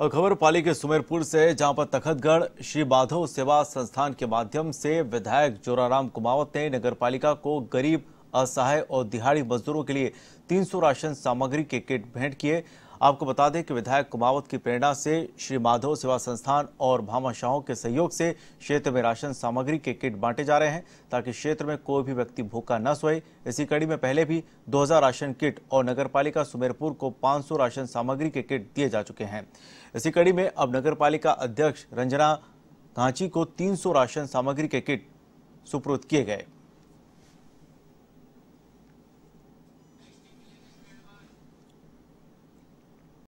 और खबर पाली के सुमेरपुर से जहां पर तखतगढ़ श्री माधव सेवा संस्थान के माध्यम से विधायक जोराराम कुमावत ने नगर पालिका को गरीब असहाय और दिहाड़ी मजदूरों के लिए 300 राशन सामग्री के किट भेंट किए आपको बता दें कि विधायक कुमावत की प्रेरणा से श्री माधव सेवा संस्थान और भामाशाहों के सहयोग से क्षेत्र में राशन सामग्री के किट बांटे जा रहे हैं ताकि क्षेत्र में कोई भी व्यक्ति भूखा न सोए इसी कड़ी में पहले भी 2000 राशन किट और नगर पालिका सुमेरपुर को 500 राशन सामग्री के किट दिए जा चुके हैं इसी कड़ी में अब नगर अध्यक्ष रंजना घांची को तीन राशन सामग्री के किट सुपुर्द किए गए